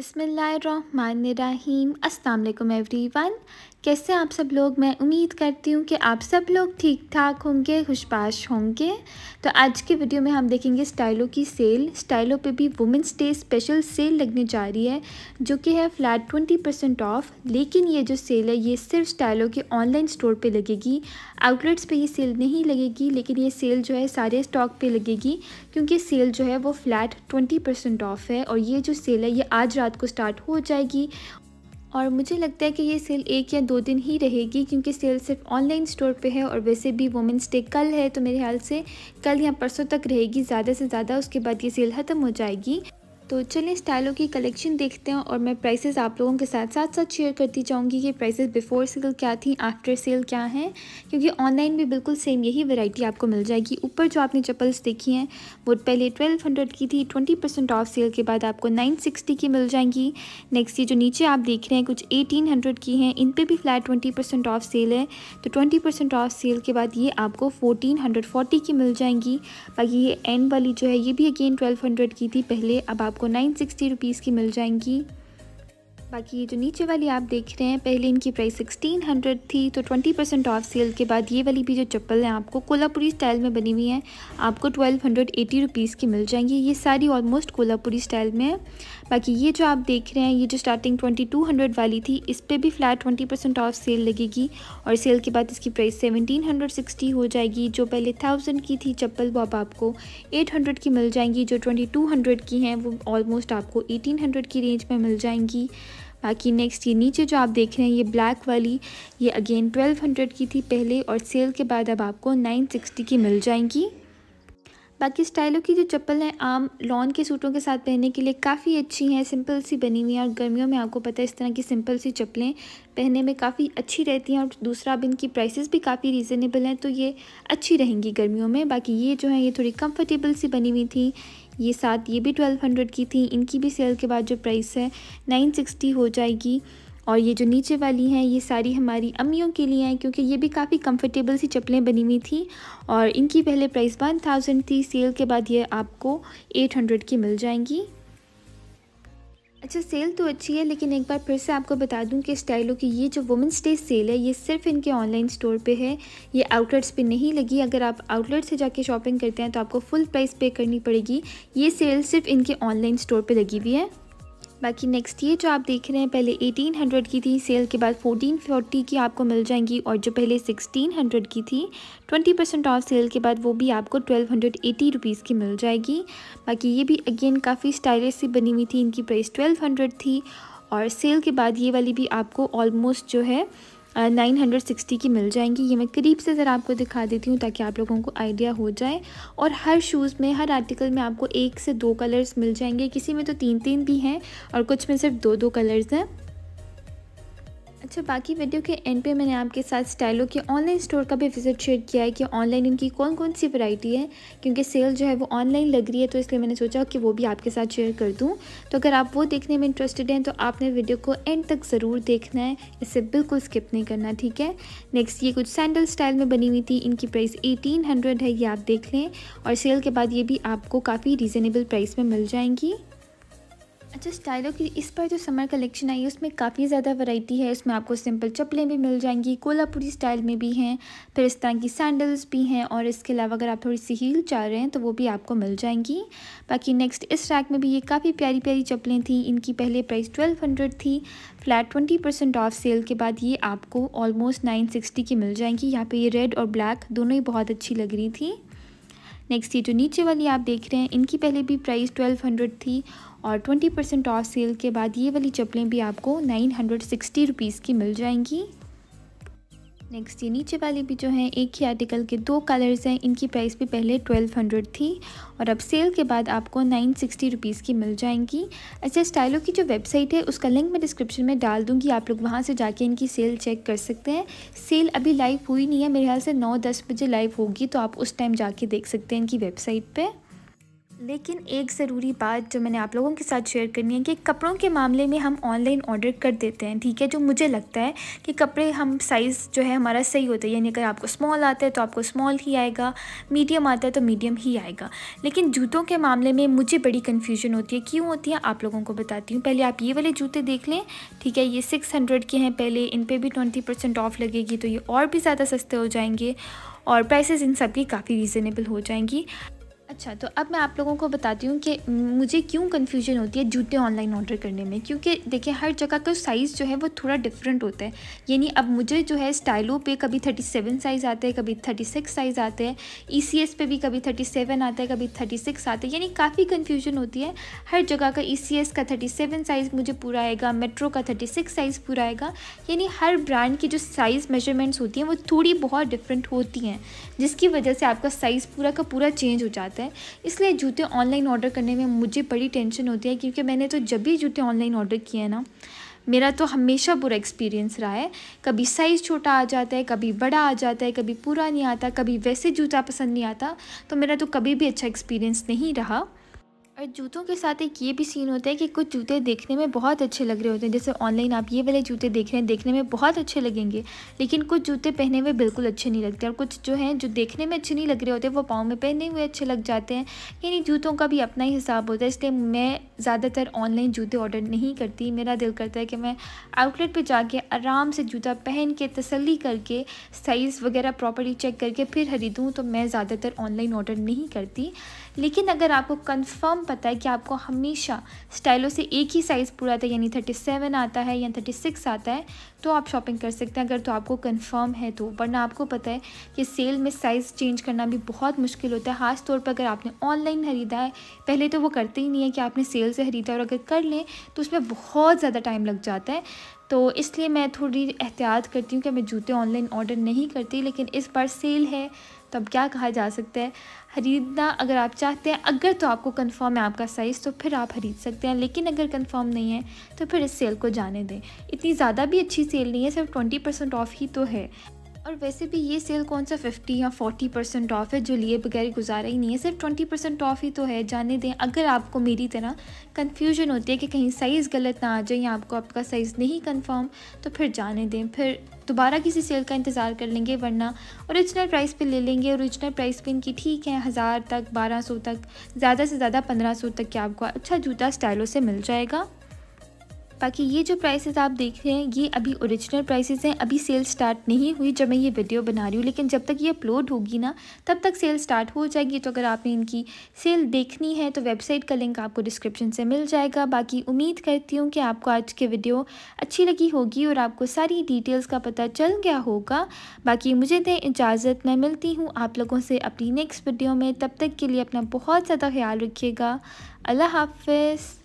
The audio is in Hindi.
बिसमीम अल्लाम एवरी वन कैसे आप सब लोग मैं उम्मीद करती हूँ कि आप सब लोग ठीक ठाक होंगे खुशपाश होंगे तो आज की वीडियो में हम देखेंगे स्टाइलों की सेल स्टाइलों पे भी वुमेंस डे स्पेशल सेल लगने जा रही है जो कि है फ्लैट ट्वेंटी परसेंट ऑफ लेकिन ये जो सेल है ये सिर्फ स्टाइलों के ऑनलाइन स्टोर पे लगेगी आउटलेट्स पे ये सेल नहीं लगेगी लेकिन ये सेल जो है सारे स्टॉक पर लगेगी क्योंकि सेल जो है वो फ्लैट ट्वेंटी ऑफ़ है और ये जो सेल है ये आज रात को स्टार्ट हो जाएगी और मुझे लगता है कि ये सेल एक या दो दिन ही रहेगी क्योंकि सेल सिर्फ ऑनलाइन स्टोर पे है और वैसे भी वुमेंस डे कल है तो मेरे ख्याल से कल या परसों तक रहेगी ज़्यादा से ज़्यादा उसके बाद ये सेल ख़त्म हो जाएगी तो चलें स्टाइलों की कलेक्शन देखते हैं और मैं प्राइसेस आप लोगों के साथ साथ साथ शेयर करती जाऊंगी कि प्राइसेस बिफ़ोर सेल क्या थी आफ्टर सेल क्या हैं क्योंकि ऑनलाइन भी बिल्कुल सेम यही वैरायटी आपको मिल जाएगी ऊपर जो आपने चप्पल्स देखी हैं वो पहले 1200 की थी 20% ऑफ सेल के बाद आपको सिक्सटी की मिल जाएंगी नेक्स्ट ये जो नीचे आप देख रहे हैं कुछ हंड्रेड की हैं इन पर भी फ्लैट ट्वेंटी ऑफ सेल है तो ट्वेंटी ऑफ सेल के बाद ये आपको फोर्टी की मिल जाएंगी बाकी ये एंड वाली जो है ये भी अगेन हंड्रेड की थी पहले अब आप आपको नाइन सिक्सटी रुपीज़ की मिल जाएंगी बाकी ये जो नीचे वाली आप देख रहे हैं पहले इनकी प्राइस 1600 थी तो 20 परसेंट ऑफ सेल के बाद ये वाली भी जो चप्पल हैं आपको कोल्हापुरी स्टाइल में बनी हुई है आपको 1280 हंड्रेड की मिल जाएंगी ये सारी ऑलमोस्ट कोल्हापुरी स्टाइल में है बाकी ये जो आप देख रहे हैं ये जो स्टार्टिंग 2200 वाली थी इस पर भी flat twenty percent off sale लगेगी और सेल के बाद इसकी प्राइस सेवनटीन हो जाएगी जो पहले थाउजेंड की थी चप्पल वो अब आपको एट की मिल जाएंगी जो ट्वेंटी की हैं वो ऑलमोस्ट आपको एटीन की रेंज में मिल जाएंगी बाकी नेक्स्ट ये नीचे जो आप देख रहे हैं ये ब्लैक वाली ये अगेन 1200 की थी पहले और सेल के बाद अब आपको 960 की मिल जाएंगी बाकी स्टाइलों की जो चप्पल हैं आम लॉन के सूटों के साथ पहनने के लिए काफ़ी अच्छी हैं सिंपल सी बनी हुई हैं और गर्मियों में आपको पता है इस तरह की सिंपल सी चप्पलें पहनने में काफ़ी अच्छी रहती हैं और दूसरा अब इनकी प्राइसेस भी काफ़ी रीज़नेबल हैं तो ये अच्छी रहेंगी गर्मियों में बाकी ये जो है ये थोड़ी कंफर्टेबल सी बनी हुई थी ये साथ ये भी ट्वेल्व हंड्रेड की थी इनकी भी सेल के बाद जो प्राइस है नाइन सिक्सटी हो जाएगी और ये जो नीचे वाली हैं ये सारी हमारी अम्मियों के लिए हैं क्योंकि ये भी काफ़ी कंफर्टेबल सी चप्पलें बनी हुई थी और इनकी पहले प्राइस वन थाउजेंड थी सेल के बाद ये आपको एट हंड्रेड की मिल जाएंगी अच्छा सेल तो अच्छी है लेकिन एक बार फिर से आपको बता दूं कि स्टाइलो की ये जो वुमेंस डे सेल है ये सिर्फ इनके ऑनलाइन स्टोर पे है ये आउटलेट्स पे नहीं लगी अगर आप आउटलेट से जाके शॉपिंग करते हैं तो आपको फुल प्राइस पे करनी पड़ेगी ये सेल सिर्फ इनके ऑनलाइन स्टोर पे लगी हुई है बाकी नेक्स्ट ये जो आप देख रहे हैं पहले 1800 की थी सेल के बाद 1440 की आपको मिल जाएंगी और जो पहले 1600 की थी 20 परसेंट ऑफ सेल के बाद वो भी आपको 1280 रुपीस की मिल जाएगी बाकी ये भी अगेन काफ़ी स्टाइलिश सी बनी हुई थी इनकी प्राइस 1200 थी और सेल के बाद ये वाली भी आपको ऑलमोस्ट जो है नाइन हंड्रेड सिक्सटी की मिल जाएंगी ये मैं करीब से ज़रा आपको दिखा देती हूँ ताकि आप लोगों को आइडिया हो जाए और हर शूज़ में हर आर्टिकल में आपको एक से दो कलर्स मिल जाएंगे किसी में तो तीन तीन भी हैं और कुछ में सिर्फ दो दो कलर्स हैं अच्छा बाकी वीडियो के एंड पे मैंने आपके साथ स्टाइलो के ऑनलाइन स्टोर का भी विजिट शेयर किया है कि ऑनलाइन इनकी कौन कौन सी वैरायटी है क्योंकि सेल जो है वो ऑनलाइन लग रही है तो इसलिए मैंने सोचा कि वो भी आपके साथ शेयर कर दूँ तो अगर आप वो देखने में इंटरेस्टेड हैं तो आपने वीडियो को एंड तक ज़रूर देखना है इसे बिल्कुल स्किप नहीं करना ठीक है नेक्स्ट ये कुछ सैंडल स्टाइल में बनी हुई थी इनकी प्राइस एटीन है ये आप देख लें और सेल के बाद ये भी आपको काफ़ी रीज़नेबल प्राइस में मिल जाएंगी अच्छा स्टाइलों की इस बार जो समर कलेक्शन आई है उसमें काफ़ी ज़्यादा वैरायटी है उसमें आपको सिंपल चप्पलें भी मिल जाएंगी कोल्हापुरी स्टाइल में भी हैं फिर इस तरह की सैंडल्स भी हैं और इसके अलावा अगर आप थोड़ी सी हील चाह रहे हैं तो वो भी आपको मिल जाएंगी बाकी नेक्स्ट इस रैक में भी ये काफ़ी प्यारी प्यारी चप्पलें थी इनकी पहले प्राइस ट्वेल्व थी flat twenty percent off sale के बाद ये आपको ऑलमोस्ट नाइन की मिल जाएंगी यहाँ पर ये रेड और ब्लैक दोनों ही बहुत अच्छी लग रही थी नेक्स्ट ये जो नीचे वाली आप देख रहे हैं इनकी पहले भी प्राइस ट्वेल्व हंड्रेड थी और 20 परसेंट ऑफ सेल के बाद ये वाली चप्पलें भी आपको नाइन हंड्रेड सिक्सटी रुपीज़ की मिल जाएंगी नेक्स्ट ये नीचे वाली भी जो हैं एक ही आर्टिकल के दो कलर्स हैं इनकी प्राइस भी पहले 1200 थी और अब सेल के बाद आपको 960 सिक्सटी की मिल जाएंगी अच्छा स्टाइलो की जो वेबसाइट है उसका लिंक मैं डिस्क्रिप्शन में डाल दूंगी आप लोग वहां से जाके इनकी सेल चेक कर सकते हैं सेल अभी लाइव हुई नहीं है मेरे ख्याल से नौ दस बजे लाइव होगी तो आप उस टाइम जाके देख सकते हैं इनकी वेबसाइट पर लेकिन एक ज़रूरी बात जो मैंने आप लोगों के साथ शेयर करनी है कि कपड़ों के मामले में हम ऑनलाइन ऑर्डर कर देते हैं ठीक है जो मुझे लगता है कि कपड़े हम साइज़ जो है हमारा सही होता है यानी अगर आपको स्मॉल आता है तो आपको स्मॉल ही आएगा मीडियम आता है तो मीडियम ही आएगा लेकिन जूतों के मामले में मुझे बड़ी कन्फ्यूजन होती है क्यों होती है आप लोगों को बताती हूँ पहले आप ये वाले जूते देख लें ठीक है ये सिक्स हंड्रेड के हैं पहले इन पर भी ट्वेंटी परसेंट ऑफ़ लगेगी तो ये और भी ज़्यादा सस्ते हो जाएंगे और प्राइसेस इन सब की काफ़ी रीज़नेबल हो जाएंगी अच्छा तो अब मैं आप लोगों को बताती हूँ कि मुझे क्यों कन्फ्यूजन होती है जूते ऑनलाइन ऑर्डर करने में क्योंकि देखिए हर जगह का साइज़ जो है वो थोड़ा डिफरेंट होता है यानी अब मुझे जो है स्टाइलों पे कभी 37 साइज़ आते हैं कभी 36 साइज़ आते हैं ई e पे भी कभी 37 आता है कभी 36 आते हैं यानी काफ़ी कन्फ्यूजन होती है हर जगह का ई e का सेवन साइज़ मुझे पूरा आएगा मेट्रो का सिक्स साइज़ पूरा आएगा यानी हर ब्रांड की जो साइज़ मेजरमेंट्स होती हैं वो थोड़ी बहुत डिफरेंट होती हैं जिसकी वजह से आपका साइज़ पूरा का पूरा चेंज हो जाता है सकता है इसलिए जूते ऑनलाइन ऑर्डर करने में मुझे बड़ी टेंशन होती है क्योंकि मैंने तो जब भी जूते ऑनलाइन ऑर्डर किए हैं ना मेरा तो हमेशा बुरा एक्सपीरियंस रहा है कभी साइज़ छोटा आ जाता है कभी बड़ा आ जाता है कभी पूरा नहीं आता कभी वैसे जूता पसंद नहीं आता तो मेरा तो कभी भी अच्छा एक्सपीरियंस नहीं रहा और जूतों के साथ एक ये भी सीन होता है कि कुछ जूते देखने में बहुत अच्छे लग रहे होते हैं जैसे ऑनलाइन आप ये वाले जूते देख रहे हैं देखने में बहुत अच्छे लगेंगे लेकिन कुछ जूते पहने हुए बिल्कुल अच्छे नहीं लगते और कुछ जो हैं जो देखने में अच्छे नहीं लग रहे होते वो पाँव में पहने हुए अच्छे लग जाते हैं यानी जूतों का भी अपना ही हिसाब होता है इसलिए मैं ज़्यादातर ऑनलाइन जूते ऑर्डर नहीं करती मेरा दिल करता है कि मैं आउटलेट पर जाके आराम से जूता पहन के तसली करके साइज़ वगैरह प्रॉपर्टी चेक करके फिर खरीदूँ तो मैं ज़्यादातर ऑनलाइन ऑर्डर नहीं करती लेकिन अगर आपको कंफर्म पता है कि आपको हमेशा स्टाइलों से एक ही साइज़ पूरा आता है यानी थर्टी सेवन आता है या थर्टी सिक्स आता है तो आप शॉपिंग कर सकते हैं अगर तो आपको कंफर्म है तो वरना आपको पता है कि सेल में साइज़ चेंज करना भी बहुत मुश्किल होता है ख़ास तौर पर अगर आपने ऑनलाइन ख़रीदा है पहले तो वो करते ही नहीं है कि आपने सेल से ख़रीदा और अगर कर लें तो उसमें बहुत ज़्यादा टाइम लग जाता है तो इसलिए मैं थोड़ी एहतियात करती हूँ कि मैं जूते ऑनलाइन ऑर्डर नहीं करती लेकिन इस बार सेल है तो अब क्या कहा जा सकता है ख़रीदना अगर आप चाहते हैं अगर तो आपको कंफर्म है आपका साइज़ तो फिर आप ख़रीद सकते हैं लेकिन अगर कंफर्म नहीं है तो फिर इस सेल को जाने दें इतनी ज़्यादा भी अच्छी सेल नहीं है सिर्फ ट्वेंटी परसेंट ऑफ़ ही तो है और वैसे भी ये सेल कौन सा 50 या 40 परसेंट ऑफ है जो लिए बगैर गुजारा ही नहीं है सिर्फ 20 परसेंट ऑफ ही तो है जाने दें अगर आपको मेरी तरह कन्फ्यूजन होती है कि कहीं साइज़ गलत ना आ जाए या आपको आपका साइज़ नहीं कंफर्म तो फिर जाने दें फिर दोबारा किसी सेल का इंतज़ार कर लेंगे वरना औरिजिनल प्राइस पे ले लेंगे औरिजिनल प्राइस पे इनकी ठीक है हज़ार तक बारह सौ तक ज़्यादा से ज़्यादा पंद्रह सौ तक के आपको अच्छा जूता स्टाइलों से मिल जाएगा बाकी ये जो प्राइसेस आप देख रहे हैं ये अभी ओरिजिनल प्राइसेस हैं अभी सेल स्टार्ट नहीं हुई जब मैं ये वीडियो बना रही हूँ लेकिन जब तक ये अपलोड होगी ना तब तक सेल स्टार्ट हो जाएगी तो अगर आपने इनकी सेल देखनी है तो वेबसाइट का लिंक आपको डिस्क्रिप्शन से मिल जाएगा बाकी उम्मीद करती हूँ कि आपको आज की वीडियो अच्छी लगी होगी और आपको सारी डिटेल्स का पता चल गया होगा बाकी मुझे दें इजाज़त मैं मिलती हूँ आप लोगों से अपनी नेक्स्ट वीडियो में तब तक के लिए अपना बहुत ज़्यादा ख्याल रखिएगा अल्लाह हाफ